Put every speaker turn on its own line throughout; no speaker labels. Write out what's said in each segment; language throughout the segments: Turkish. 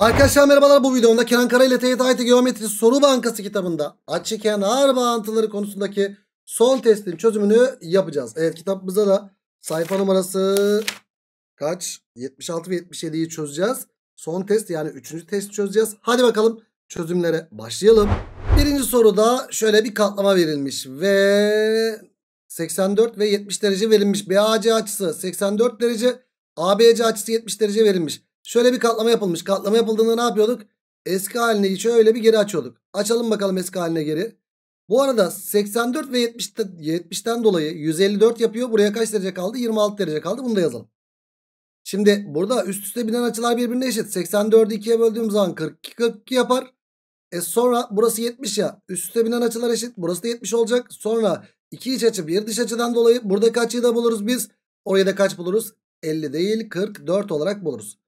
Arkadaşlar merhabalar bu videomda Kenan Kara ile Teğet Ayet Geometri Soru Bankası kitabında açı kenar bağıntıları konusundaki son testin çözümünü yapacağız. Evet kitabımızda da sayfa numarası kaç? 76 ve 77'yi çözeceğiz. Son test yani 3. test çözeceğiz. Hadi bakalım çözümlere başlayalım. Birinci soruda şöyle bir katlama verilmiş ve 84 ve 70 derece verilmiş. BAC açısı 84 derece, ABC açısı 70 derece verilmiş. Şöyle bir katlama yapılmış. Katlama yapıldığında ne yapıyorduk? Eski haline şöyle bir geri açıyorduk. Açalım bakalım eski haline geri. Bu arada 84 ve 70'ten, 70'ten dolayı 154 yapıyor. Buraya kaç derece kaldı? 26 derece kaldı. Bunu da yazalım. Şimdi burada üst üste binen açılar birbirine eşit. 84'ü 2'ye böldüğüm zaman 42, 42 yapar. E sonra burası 70 ya. Üst üste binen açılar eşit. Burası da 70 olacak. Sonra iki iç açı bir dış açıdan dolayı burada kaçı da buluruz biz. Oraya da kaç buluruz? 50 değil 44 olarak buluruz.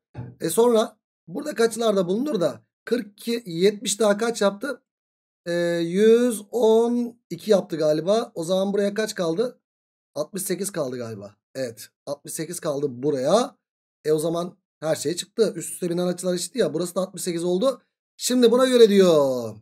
E sonra burada kaçlarda bulunur da 42 70 daha kaç yaptı? E, 112 yaptı galiba. O zaman buraya kaç kaldı? 68 kaldı galiba. Evet 68 kaldı buraya. E o zaman her şey çıktı. Üst üste binen açılar eşit ya. Burası da 68 oldu. Şimdi buna göre diyor.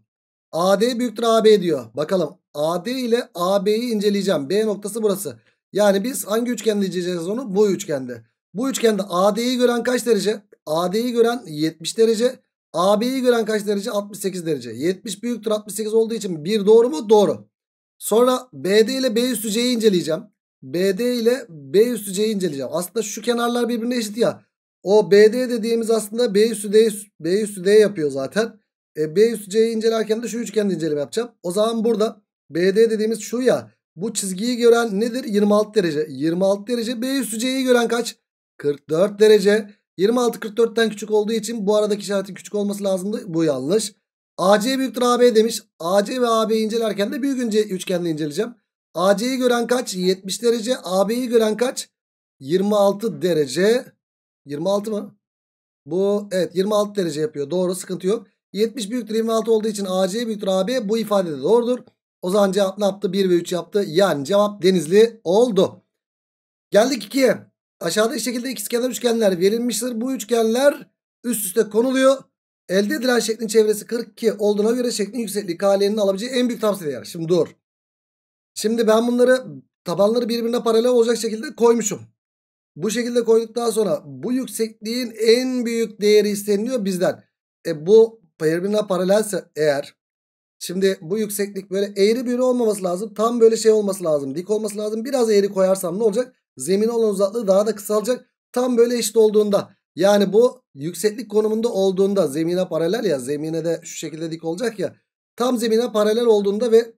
AD büyüktür AB diyor. Bakalım AD ile AB'yi inceleyeceğim. B noktası burası. Yani biz hangi üçgende inceleyeceğiz onu? Bu üçgende. Bu üçgende AD'yi gören kaç derece? AD'yi gören 70 derece. AB'yi gören kaç derece? 68 derece. 70 büyüktür 68 olduğu için bir doğru mu? Doğru. Sonra BD ile B üstü C'yi inceleyeceğim. BD ile B üstü C'yi inceleyeceğim. Aslında şu kenarlar birbirine eşit ya. O BD dediğimiz aslında B üstü D, B üstü D yapıyor zaten. E, B üstü C'yi incelerken de şu üçgende inceleme yapacağım. O zaman burada BD dediğimiz şu ya. Bu çizgiyi gören nedir? 26 derece. 26 derece. B üstü C'yi gören kaç? 44 derece. 26 44'ten küçük olduğu için bu aradaki işaretin küçük olması lazımdı. Bu yanlış. AC büyüktür AB demiş. AC ve AB'yi incelerken de büyük ince, üçgenle inceleyeceğim. AC'yi gören kaç? 70 derece. AB'yi gören kaç? 26 derece. 26 mı? Bu evet 26 derece yapıyor. Doğru sıkıntı yok. 70 büyüktür 26 olduğu için AC büyüktür AB bu ifade de doğrudur. O zaman cevap ne yaptı? 1 ve 3 yaptı. Yani cevap Denizli oldu. Geldik 2'ye. Aşağıdaki şekilde ikizkenar üçgenler verilmiştir. Bu üçgenler üst üste konuluyor. Elde edilen şeklin çevresi 42 olduğuna göre şeklin yüksekliği kalenin alabileceği en büyük tam değer. Şimdi dur. Şimdi ben bunları tabanları birbirine paralel olacak şekilde koymuşum. Bu şekilde koyduktan sonra bu yüksekliğin en büyük değeri isteniliyor bizden. E bu birbirine paralelse eğer şimdi bu yükseklik böyle eğri büğrü olmaması lazım. Tam böyle şey olması lazım. Dik olması lazım. Biraz eğri koyarsam ne olacak? zemin olan uzaklığı daha da kısalacak. Tam böyle eşit olduğunda yani bu yükseklik konumunda olduğunda zemine paralel ya zemine de şu şekilde dik olacak ya. Tam zemine paralel olduğunda ve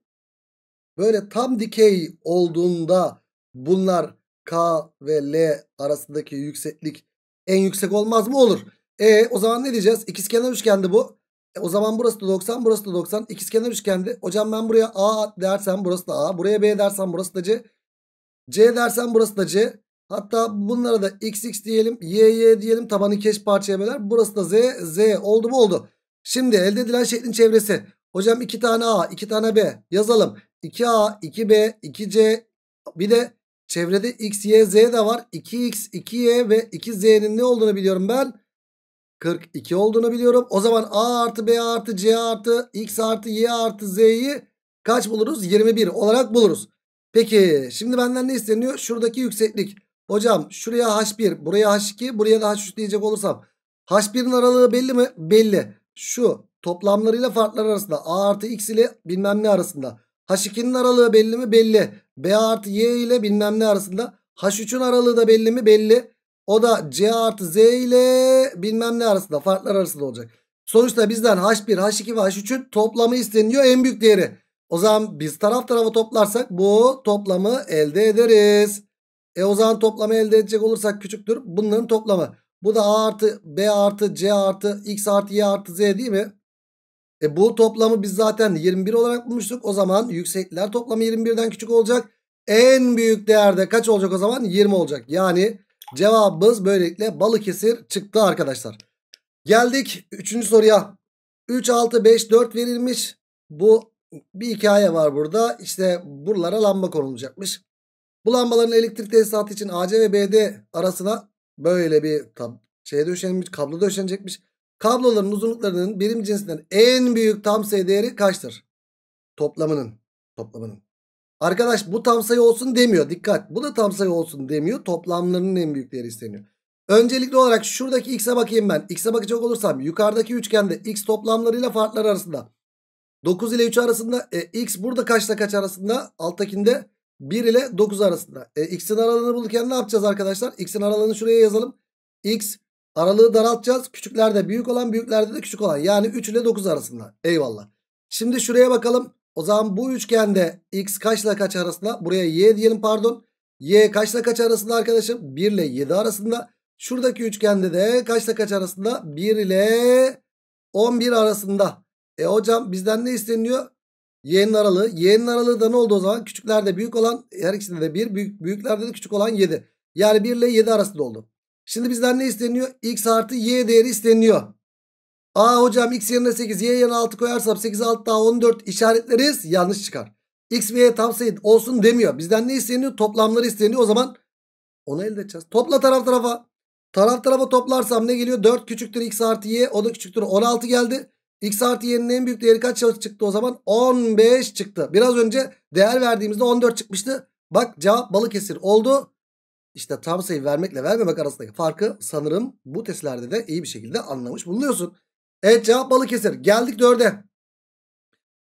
böyle tam dikey olduğunda bunlar K ve L arasındaki yükseklik en yüksek olmaz mı? Olur. E o zaman ne diyeceğiz? İkizkenar üçgendi bu. E, o zaman burası da 90, burası da 90. İkizkenar üçgendi. Hocam ben buraya A dersem burası da A. Buraya B dersem burası da C. C dersen burası da C. Hatta bunlara da xx diyelim, yy diyelim tabanı keş parçaya böler. Burası da z, z oldu mu oldu. Şimdi elde edilen şeklin çevresi. Hocam 2 tane a, 2 tane b yazalım. 2a, 2b, 2c bir de çevrede x, y, z de var. 2x, 2y ve 2z'nin ne olduğunu biliyorum ben. 42 olduğunu biliyorum. O zaman a artı b artı c artı x artı y artı z'yi kaç buluruz? 21 olarak buluruz. Peki şimdi benden ne isteniyor? Şuradaki yükseklik. Hocam şuraya H1 buraya H2 buraya da H3 diyecek olursam. H1'in aralığı belli mi? Belli. Şu toplamlarıyla farklar arasında A artı X ile bilmem ne arasında. H2'nin aralığı belli mi? Belli. B artı Y ile bilmem ne arasında. H3'ün aralığı da belli mi? Belli. O da C artı Z ile bilmem ne arasında farklar arasında olacak. Sonuçta bizden H1, H2 ve H3'ün toplamı isteniyor en büyük değeri. O zaman biz taraf tarafa toplarsak bu toplamı elde ederiz. E o zaman toplamı elde edecek olursak küçüktür. Bunların toplamı. Bu da A artı B artı C artı X artı Y artı Z değil mi? E bu toplamı biz zaten 21 olarak bulmuştuk. O zaman yüksekler toplamı 21'den küçük olacak. En büyük değerde kaç olacak o zaman? 20 olacak. Yani cevabımız böylelikle Balıkesir çıktı arkadaşlar. Geldik 3. soruya. 3, 6, 5, 4 verilmiş. Bu bir hikaye var burada. İşte buralara lamba konulacakmış. Bu lambaların elektrik tesisatı için AC ve BD arasına böyle bir tab şey döşenmiş, kablo döşenecekmiş. Kabloların uzunluklarının birim cinsinden en büyük tam sayı değeri kaçtır? Toplamının. Toplamının. Arkadaş bu tam sayı olsun demiyor. Dikkat. Bu da tam sayı olsun demiyor. Toplamlarının en büyük değeri isteniyor. Öncelikli olarak şuradaki x'e bakayım ben. X'e bakacak olursam yukarıdaki üçgende x toplamlarıyla farklar arasında 9 ile 3 arasında. E, x burada kaçla kaç arasında? Alttakinde 1 ile 9 arasında. E, x'in aralığını bulurken ne yapacağız arkadaşlar? X'in aralığını şuraya yazalım. X aralığı daraltacağız. Küçüklerde büyük olan büyüklerde de küçük olan. Yani 3 ile 9 arasında. Eyvallah. Şimdi şuraya bakalım. O zaman bu üçgende x kaçla kaç arasında? Buraya y diyelim pardon. Y kaçla kaç arasında arkadaşım? 1 ile 7 arasında. Şuradaki üçgende de kaçla kaç arasında? 1 ile 11 arasında. E hocam bizden ne isteniyor? Y'nin aralığı. Y'nin aralığı da ne oldu o zaman? Küçüklerde büyük olan her ikisinde de 1. Büyük, büyüklerde de küçük olan 7. Yani 1 ile 7 arasında oldu. Şimdi bizden ne isteniyor? X artı Y değeri isteniyor. A hocam X yerine 8 Y yerine 6 koyarsam 8 6 daha 14 işaretleriz. Yanlış çıkar. X ve Y tam sayı olsun demiyor. Bizden ne isteniyor? Toplamları isteniyor. O zaman onu elde edeceğiz. Topla taraf tarafa. Taraf tarafa toplarsam ne geliyor? 4 küçüktür X artı Y. O da küçüktür 16 geldi. X artı y'nin en büyük değeri kaç çıktı o zaman? 15 çıktı. Biraz önce değer verdiğimizde 14 çıkmıştı. Bak cevap Balıkesir oldu. İşte tam sayı vermekle vermemek arasındaki farkı sanırım bu testlerde de iyi bir şekilde anlamış bulunuyorsun. Evet cevap Balıkesir. Geldik 4'e.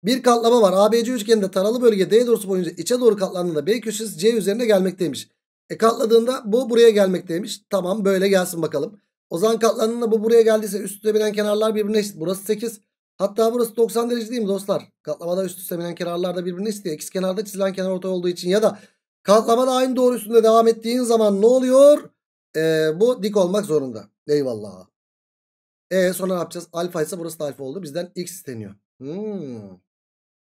Bir katlama var. ABC üçgeninde taralı bölge D doğrusu boyunca içe doğru katlandığında B köşesi C üzerine gelmekteymiş. E katladığında bu buraya gelmekteymiş. Tamam böyle gelsin bakalım. O zaman katlandığında bu buraya geldiyse üst üste binen kenarlar birbirine eşit. Burası 8. Hatta burası 90 derece değil mi dostlar? Katlamada üst üste binen kenarlarda birbirini istiyor. X kenarda çizilen kenar ortay olduğu için ya da katlamada aynı doğru üstünde devam ettiğin zaman ne oluyor? Ee, bu dik olmak zorunda. Eyvallah. E sonra ne yapacağız? Alfa ise burası da alfa oldu. Bizden x isteniyor. Hmm.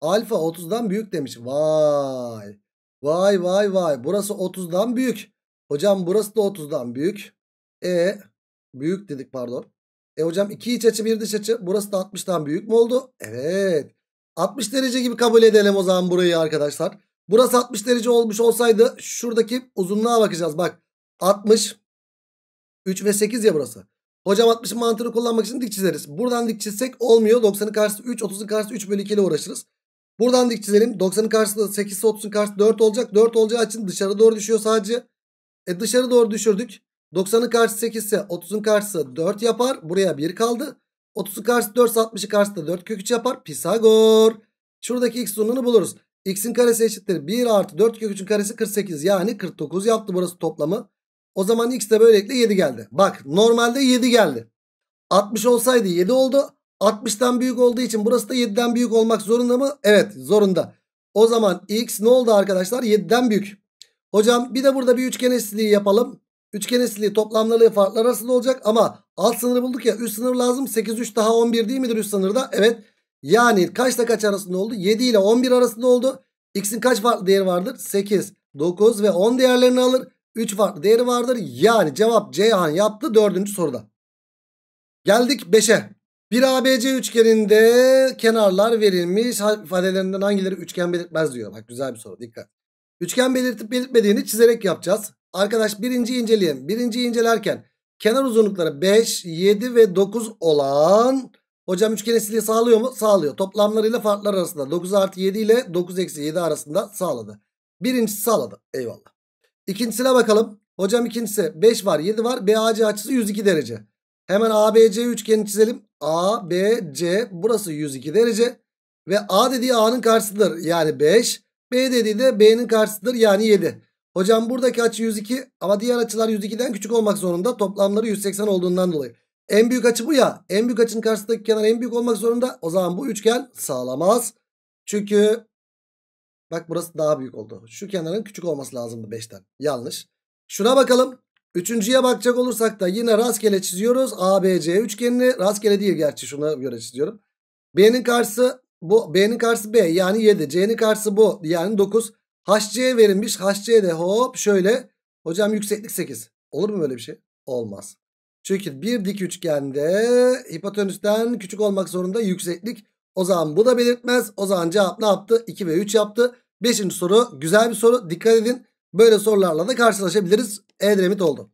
Alfa 30'dan büyük demiş. Vay. Vay vay vay. Burası 30'dan büyük. Hocam burası da 30'dan büyük. E büyük dedik pardon. E hocam 2 iç açı 1 dış açı. Burası da 60'tan büyük mü oldu? Evet. 60 derece gibi kabul edelim o zaman burayı arkadaşlar. Burası 60 derece olmuş olsaydı şuradaki uzunluğa bakacağız. Bak 60 3 ve 8 ya burası. Hocam 60'ın mantığını kullanmak için dik çizeriz. Buradan dik çizsek olmuyor. 90'ın karşısı 3, 30'un karşısı 3 bölü 2 ile uğraşırız. Buradan dik çizelim. 90'ın karşısı 8 30'un karşısı 4 olacak. 4 olacağı için dışarı doğru düşüyor sadece. E dışarı doğru düşürdük. 90'ın karşısı 8 ise 30'un karşısı 4 yapar. Buraya 1 kaldı. 30'un karşısı 4 ise 60'ın karşısı da 4 kök 3 yapar. Pisagor. Şuradaki x sonunu buluruz. x'in karesi eşittir 1 artı 4 kök 3'ün karesi 48. Yani 49 yaptı burası toplamı. O zaman x de böylelikle 7 geldi. Bak normalde 7 geldi. 60 olsaydı 7 oldu. 60'tan büyük olduğu için burası da 7'den büyük olmak zorunda mı? Evet zorunda. O zaman x ne oldu arkadaşlar? 7'den büyük. Hocam bir de burada bir üçgen eşitliği yapalım. Üçgen eşitliği toplamlarıyla farklı arasında olacak ama alt sınırı bulduk ya üst sınır lazım. 8 3 daha 11 değil midir üst sınırda? Evet. Yani kaçla kaç arasında oldu? 7 ile 11 arasında oldu. X'in kaç farklı değeri vardır? 8, 9 ve 10 değerlerini alır. 3 farklı değeri vardır. Yani cevap Ceyhan yaptı 4. soruda. Geldik 5'e. Bir ABC üçgeninde kenarlar verilmiş. İfadelerinden hangileri üçgen belirtmez diyor. Bak güzel bir soru dikkat. Üçgen belirtip belirtmediğini çizerek yapacağız. Arkadaş birinci inceleyelim. Birinci incelerken kenar uzunlukları 5, 7 ve 9 olan hocam üçgen esniliği sağlıyor mu? Sağlıyor. Toplamlarıyla farklar arasında 9 artı 7 ile 9 eksi 7 arasında sağladı. Birincisi sağladı. Eyvallah. İkincisine bakalım. Hocam ikincisi 5 var 7 var. BAC açısı 102 derece. Hemen ABC üçgeni çizelim. A, B, C burası 102 derece. Ve A dediği A'nın karşısıdır. Yani 5. B dediği de B'nin karşısıdır yani 7. Hocam buradaki açı 102 ama diğer açılar 102'den küçük olmak zorunda. Toplamları 180 olduğundan dolayı. En büyük açı bu ya. En büyük açının karşısındaki kenar en büyük olmak zorunda. O zaman bu üçgen sağlamaz. Çünkü bak burası daha büyük oldu. Şu kenarın küçük olması lazımdı 5'ten. Yanlış. Şuna bakalım. Üçüncüye bakacak olursak da yine rastgele çiziyoruz. ABC üçgenini rastgele değil gerçi şuna göre çiziyorum. B'nin karşısı bu B'nin karşısı B yani 7. C'nin karşısı bu yani 9. HC verilmiş. HC de hop şöyle. Hocam yükseklik 8. Olur mu böyle bir şey? Olmaz. Çünkü bir dik üçgende hipotenüsten küçük olmak zorunda yükseklik. O zaman bu da belirtmez. O zaman cevap ne yaptı? 2 ve 3 yaptı. Beşinci soru güzel bir soru. Dikkat edin. Böyle sorularla da karşılaşabiliriz. E dremit oldu.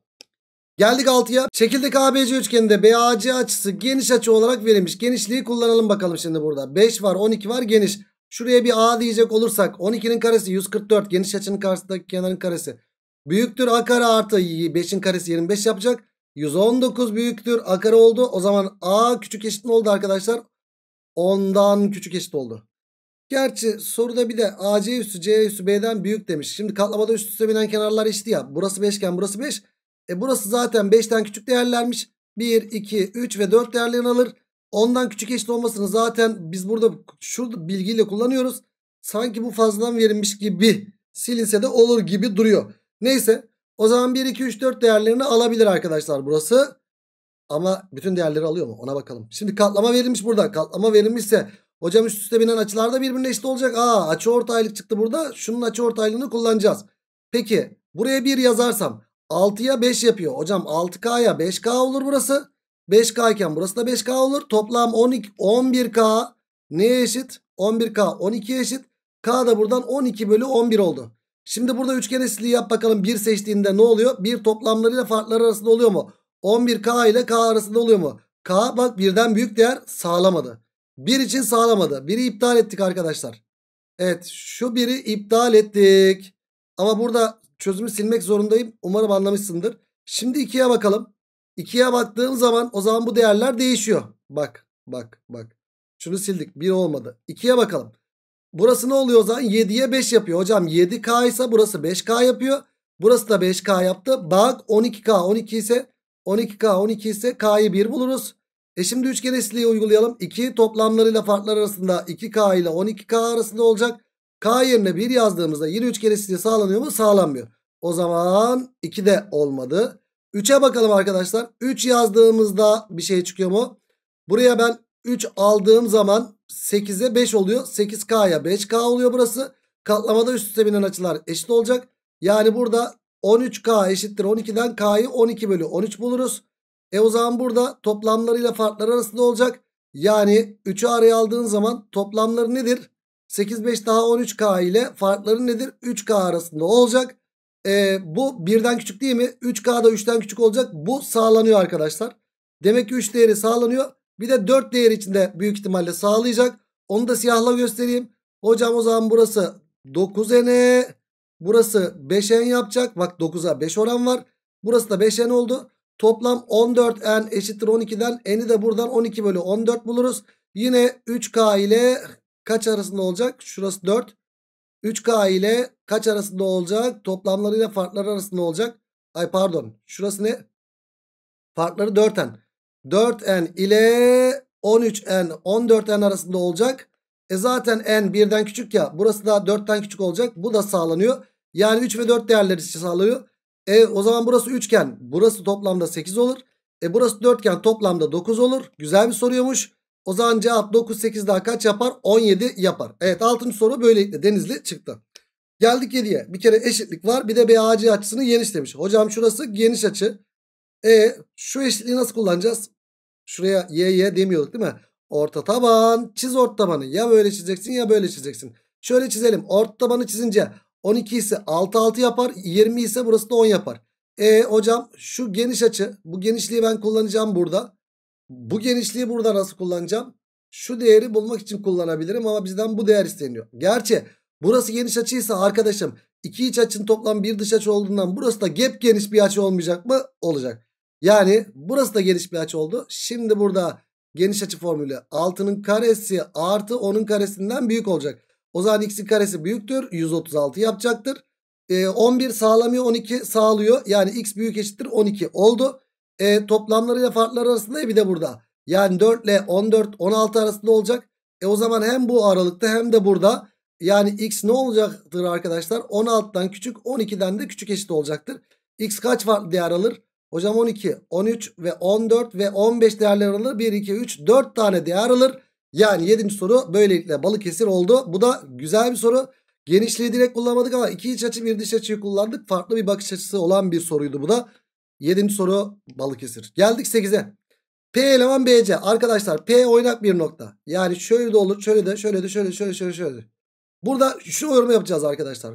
Geldik 6'ya. Şekildeki ABC üçgeninde BAC açısı geniş açı olarak verilmiş. Genişliği kullanalım bakalım şimdi burada. 5 var 12 var geniş. Şuraya bir A diyecek olursak 12'nin karesi 144 geniş açının karşısındaki kenarın karesi. Büyüktür A kare artı 5'in karesi 25 yapacak. 119 büyüktür A kare oldu. O zaman A küçük eşit oldu arkadaşlar? 10'dan küçük eşit oldu. Gerçi soruda bir de AC üstü C üstü B'den büyük demiş. Şimdi katlamada üst üste binen kenarlar eşit ya. Burası 5 iken burası 5. E burası zaten 5'ten küçük değerlermiş. 1, 2, 3 ve 4 değerlerini alır. Ondan küçük eşit olmasını zaten biz burada şurada bilgiyle kullanıyoruz. Sanki bu fazladan verilmiş gibi silinse de olur gibi duruyor. Neyse o zaman 1, 2, 3, 4 değerlerini alabilir arkadaşlar burası. Ama bütün değerleri alıyor mu ona bakalım. Şimdi katlama verilmiş burada. Katlama verilmişse hocam üst üste binen açılar da birbirine eşit olacak. Aa açı ortaylık çıktı burada. Şunun açı ortaylığını kullanacağız. Peki buraya 1 yazarsam 6'ya 5 yapıyor. Hocam 6K'ya 5K olur burası. 5K iken burası da 5K olur. Toplam 12, 11K neye eşit? 11K 12'ye eşit. K da buradan 12 bölü 11 oldu. Şimdi burada üçgen eşitliği yap bakalım. 1 seçtiğinde ne oluyor? 1 toplamlarıyla farkları arasında oluyor mu? 11K ile K arasında oluyor mu? K bak birden büyük değer sağlamadı. 1 için sağlamadı. 1'i iptal ettik arkadaşlar. Evet şu 1'i iptal ettik. Ama burada Çözümü silmek zorundayım. Umarım anlamışsındır. Şimdi 2'ye bakalım. 2'ye baktığım zaman o zaman bu değerler değişiyor. Bak bak bak. Şunu sildik. 1 olmadı. 2'ye bakalım. Burası ne oluyor o zaman? 7'ye 5 yapıyor. Hocam 7K ise burası 5K yapıyor. Burası da 5K yaptı. Bak 12K 12 ise 12K 12 ise K'yı 1 buluruz. E şimdi üçgen eşitliği uygulayalım. 2 toplamlarıyla farklar arasında 2K ile 12K arasında olacak. K yerine 1 yazdığımızda yine üçgenesizliği sağlanıyor mu? Sağlanmıyor. O zaman 2 de olmadı. 3'e bakalım arkadaşlar. 3 yazdığımızda bir şey çıkıyor mu? Buraya ben 3 aldığım zaman 8'e 5 oluyor. 8K'ya 5K oluyor burası. Katlamada üst üste binen açılar eşit olacak. Yani burada 13K eşittir 12'den K'yı 12 bölü 13 buluruz. E o zaman burada toplamlarıyla farklar arasında olacak. Yani 3'ü araya aldığın zaman toplamları nedir? 85 daha 13K ile farkları nedir? 3K arasında olacak. Ee, bu birden küçük değil mi? 3K da 3'ten küçük olacak. Bu sağlanıyor arkadaşlar. Demek ki 3 değeri sağlanıyor. Bir de 4 değeri içinde büyük ihtimalle sağlayacak. Onu da siyahla göstereyim. Hocam o zaman burası 9N. Burası 5N yapacak. Bak 9'a 5 oran var. Burası da 5N oldu. Toplam 14N eşittir 12'den. N'i de buradan 12 bölü 14 buluruz. Yine 3K ile kaç arasında olacak? Şurası 4. 3K ile kaç arasında olacak? Toplamlarıyla farklar arasında olacak. Ay pardon. Şurası ne? Farkları 4N. 4N ile 13N, 14N arasında olacak. E zaten N birden küçük ya. Burası da 4'ten küçük olacak. Bu da sağlanıyor. Yani 3 ve 4 değerleri sağlanıyor. E o zaman burası üçgen. Burası toplamda 8 olur. E burası dörtgen toplamda 9 olur. Güzel bir soruyormuş. O zaman cevap 9 8 daha kaç yapar? 17 yapar. Evet 6. soru böylelikle Denizli çıktı. Geldik 7'ye. Bir kere eşitlik var. Bir de BAC açısını geniş demiş. Hocam şurası geniş açı. E şu eşitliği nasıl kullanacağız? Şuraya y y demiyorduk değil mi? Orta taban. Çiz orta tabanı. Ya böyle çizeceksin ya böyle çizeceksin. Şöyle çizelim. Orta tabanı çizince 12 ise 6 6 yapar. 20 ise burası da 10 yapar. E hocam şu geniş açı. Bu genişliği ben kullanacağım burada. Bu genişliği burada nasıl kullanacağım? Şu değeri bulmak için kullanabilirim ama bizden bu değer isteniyor. Gerçi burası geniş açıysa arkadaşım iki iç açının toplam bir dış açı olduğundan burası da gep geniş bir açı olmayacak mı? Olacak. Yani burası da geniş bir açı oldu. Şimdi burada geniş açı formülü 6'nın karesi artı 10'un karesinden büyük olacak. O zaman x'in karesi büyüktür. 136 yapacaktır. E, ee, 11 sağlamıyor 12 sağlıyor. Yani x büyük eşittir 12 oldu. E, toplamlarıyla farkları arasında ya bir de burada. Yani 4 ile 14 16 arasında olacak. E o zaman hem bu aralıkta hem de burada yani x ne olacaktır arkadaşlar? 16'dan küçük 12'den de küçük eşit olacaktır. X kaç farklı değer alır? Hocam 12, 13 ve 14 ve 15 değerler alır. 1, 2, 3, 4 tane değer alır. Yani 7. soru böylelikle Balıkesir oldu. Bu da güzel bir soru. Genişliği direkt kullanmadık ama iki iç açı bir dış açıyı kullandık. Farklı bir bakış açısı olan bir soruydu bu da. 7. soru Balıkesir. Geldik 8'e. P eleman BC. Arkadaşlar P oynak bir nokta. Yani şöyle de olur. Şöyle de şöyle de şöyle de, şöyle şöyle şöyle. Burada şu yorumu yapacağız arkadaşlar.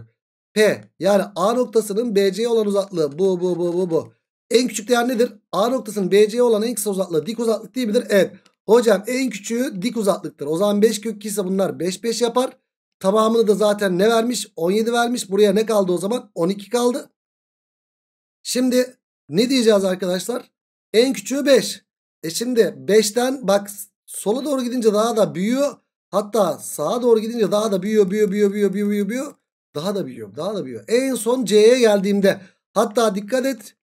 P yani A noktasının BC'ye olan uzaklığı bu bu bu bu bu. En küçük değer nedir? A noktasının BC'ye olan en kısa uzaklığı dik uzaklık değil midir? Evet. Hocam en küçüğü dik uzaklıktır. O zaman 5 kök 2 ise bunlar 5 5 yapar. Tamamını da zaten ne vermiş? 17 vermiş. Buraya ne kaldı o zaman? 12 kaldı. Şimdi ne diyeceğiz arkadaşlar? En küçüğü 5. E şimdi 5'ten bak sola doğru gidince daha da büyüyor. Hatta sağa doğru gidince daha da büyüyor, büyüyor, büyüyor, büyüyor, büyüyor, büyüyor. büyüyor. Daha da büyüyor, daha da büyüyor. En son C'ye geldiğimde hatta dikkat et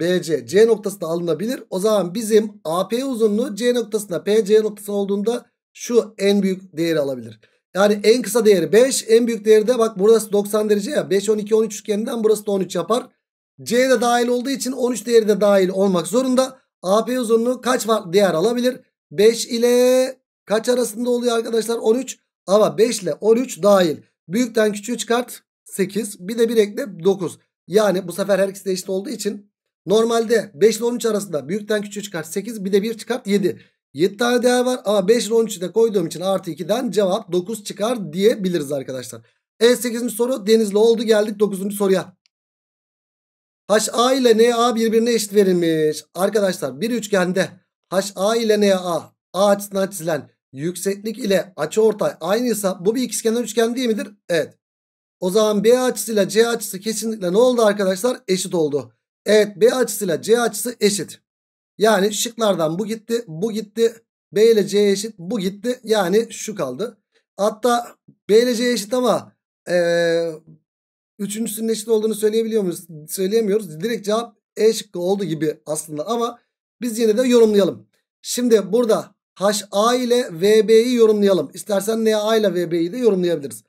BC, C noktasında alınabilir. O zaman bizim AP uzunluğu C noktasına, PC noktasına olduğunda şu en büyük değeri alabilir. Yani en kısa değeri 5, en büyük değeri de bak burası 90 derece ya. 5, 12, 13 üçgeninden burası da 13 yapar. C de dahil olduğu için 13 değeri de dahil olmak zorunda. AP uzunluğu kaç farklı değer alabilir? 5 ile kaç arasında oluyor arkadaşlar? 13 ama 5 ile 13 dahil. Büyükten küçüğü çıkart 8 bir de 1 ekle 9. Yani bu sefer her ikisi de eşit olduğu için normalde 5 ile 13 arasında büyükten küçüğü çıkart 8 bir de 1 çıkart 7. 7 tane değer var ama 5 ile 13'ü de koyduğum için artı 2'den cevap 9 çıkar diyebiliriz arkadaşlar. e 8. soru Denizli oldu geldik 9. soruya. HA ile NA birbirine eşit verilmiş. Arkadaşlar bir üçgende HA ile NA A açısından çizilen yükseklik ile açı ortay aynıysa bu bir ikizkenar üçgen değil midir? Evet. O zaman B açısıyla C açısı kesinlikle ne oldu arkadaşlar? Eşit oldu. Evet B açısıyla C açısı eşit. Yani şıklardan bu gitti, bu gitti. B ile C eşit, bu gitti. Yani şu kaldı. Hatta B ile C eşit ama ee, Üçüncüsünün eşit olduğunu söyleyebiliyor muyuz? Söyleyemiyoruz. Direkt cevap E şıkkı oldu gibi aslında ama biz yine de yorumlayalım. Şimdi burada HA ile VB'yi yorumlayalım. İstersen NA ile VB'yi de yorumlayabiliriz.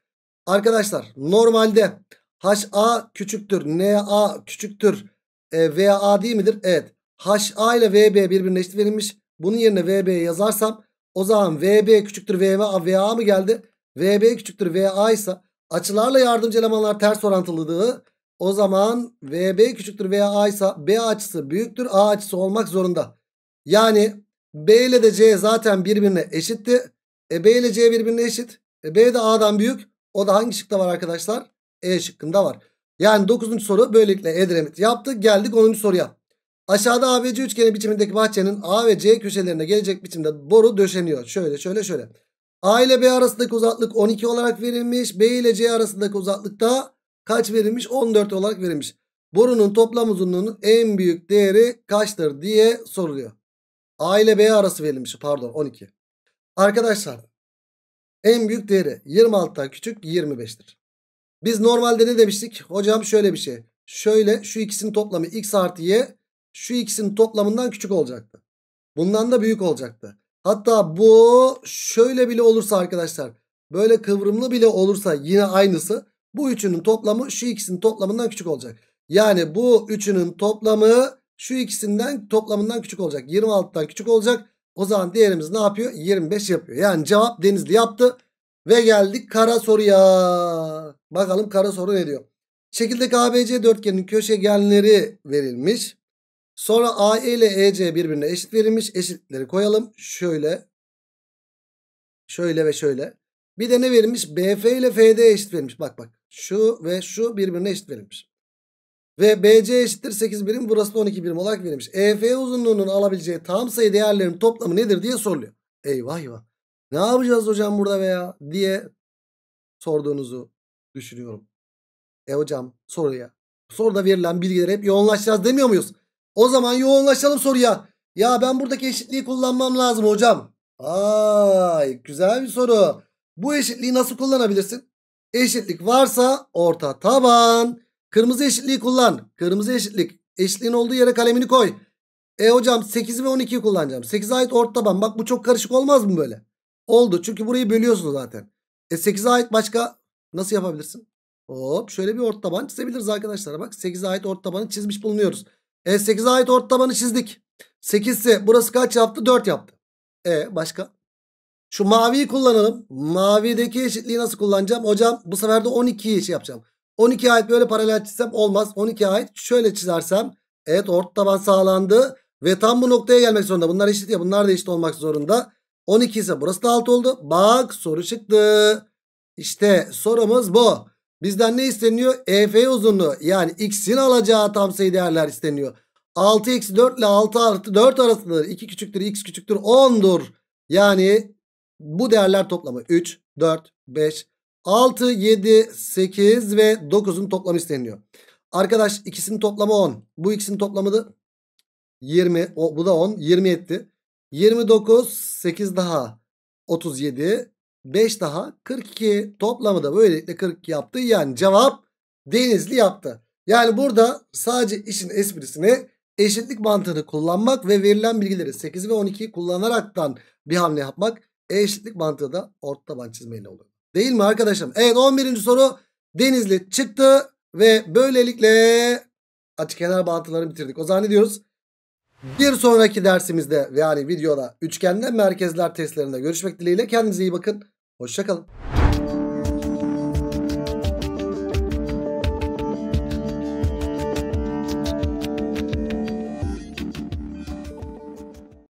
Arkadaşlar normalde HA küçüktür, NA küçüktür, e, VA değil midir? Evet. HA ile VB birbirine eşit verilmiş. Bunun yerine VB yazarsam o zaman VB küçüktür VA, VA mı geldi? VB küçüktür VA ise Açılarla yardımcı elemanlar ters orantılıdır. O zaman VB küçüktür veya A ise B açısı büyüktür A açısı olmak zorunda. Yani B ile de C zaten birbirine eşitti. E B ile C birbirine eşit. E B de A'dan büyük. O da hangi şıkta var arkadaşlar? E şıkkında var. Yani 9. soru böylelikle Edremit yaptı. Geldik 10. soruya. Aşağıda ABC üçgeni biçimindeki bahçenin A ve C köşelerine gelecek biçimde boru döşeniyor. Şöyle şöyle şöyle. A ile B arasındaki uzaklık 12 olarak verilmiş. B ile C arasındaki uzaklık da kaç verilmiş? 14 olarak verilmiş. Borunun toplam uzunluğunun en büyük değeri kaçtır diye soruluyor. A ile B arası verilmiş. Pardon 12. Arkadaşlar en büyük değeri 26'dan küçük 25'tir. Biz normalde ne demiştik? Hocam şöyle bir şey. Şöyle şu ikisinin toplamı x artı y şu ikisinin toplamından küçük olacaktı. Bundan da büyük olacaktı. Hatta bu şöyle bile olursa arkadaşlar. Böyle kıvrımlı bile olursa yine aynısı. Bu üçünün toplamı şu ikisinin toplamından küçük olacak. Yani bu üçünün toplamı şu ikisinden toplamından küçük olacak. 26'dan küçük olacak. O zaman diğerimiz ne yapıyor? 25 yapıyor. Yani cevap Denizli yaptı. Ve geldik kara soruya. Bakalım kara soru ne diyor? Şekilde KBC dörtgenin köşegenleri verilmiş. Sonra AE ile EC birbirine eşit verilmiş. Eşitleri koyalım. Şöyle. Şöyle ve şöyle. Bir de ne verilmiş? BF ile FD eşit verilmiş. Bak bak. Şu ve şu birbirine eşit verilmiş. Ve BC eşittir 8 birim. Burası da 12 birim olarak verilmiş. EF uzunluğunun alabileceği tam sayı değerlerin toplamı nedir diye soruluyor. Eyvah eyvah. Ne yapacağız hocam burada veya diye sorduğunuzu düşünüyorum. E hocam soruya. Soruda verilen bilgileri hep yoğunlaşacağız demiyor muyuz? O zaman yoğunlaşalım soruya. Ya ben buradaki eşitliği kullanmam lazım hocam. Ay güzel bir soru. Bu eşitliği nasıl kullanabilirsin? Eşitlik varsa orta taban. Kırmızı eşitliği kullan. Kırmızı eşitlik. Eşitliğin olduğu yere kalemini koy. E hocam 8 ve 12'yi kullanacağım. 8'e ait orta taban. Bak bu çok karışık olmaz mı böyle? Oldu. Çünkü burayı bölüyorsun zaten. E 8'e ait başka nasıl yapabilirsin? Hop şöyle bir orta taban çizebiliriz arkadaşlar. Bak 8'e ait orta tabanı çizmiş bulunuyoruz. E8'e ait ort tabanı çizdik. 8 ise burası kaç yaptı? 4 yaptı. E başka? Şu maviyi kullanalım. Mavideki eşitliği nasıl kullanacağım? Hocam bu sefer de 12'yi şey yapacağım. 12 ait böyle paralel çizsem olmaz. 12 ait şöyle çizersem. Evet ort taban sağlandı. Ve tam bu noktaya gelmek zorunda. Bunlar eşit ya. Bunlar da eşit olmak zorunda. 12 ise burası da 6 oldu. Bak soru çıktı. İşte sorumuz bu. Bizden ne isteniyor? EF uzunluğu yani x'in alacağı tam sayı değerler isteniyor. 6x 4 ile 6 artı 4 arasındadır. 2 küçüktür x küçüktür 10'dur. Yani bu değerler toplamı 3, 4, 5, 6, 7, 8 ve 9'un toplamı isteniyor. Arkadaş ikisinin toplamı 10. Bu ikisinin toplamı da 20. O, bu da 10. 20 etti. 29, 8 daha 37. 5 daha 42 toplamı da böylelikle 40 yaptı. Yani cevap Denizli yaptı. Yani burada sadece işin esprisini eşitlik mantığını kullanmak ve verilen bilgileri 8 ve 12'yi kullanaraktan bir hamle yapmak eşitlik mantığı da orta taban çizmeyle olur Değil mi arkadaşım? Evet 11. soru Denizli çıktı ve böylelikle açık kenar bağıntılarını bitirdik. O zaman ne diyoruz? Bir sonraki dersimizde yani videoda üçgende merkezler testlerinde görüşmek dileğiyle. Kendinize iyi bakın. Hoşçakalın.